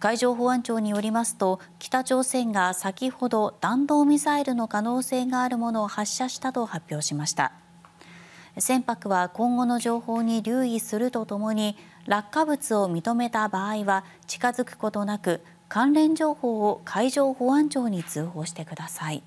海上保安庁によりますと北朝鮮が先ほど弾道ミサイルの可能性があるものを発射したと発表しました船舶は今後の情報に留意するとともに落下物を認めた場合は近づくことなく関連情報を海上保安庁に通報してください。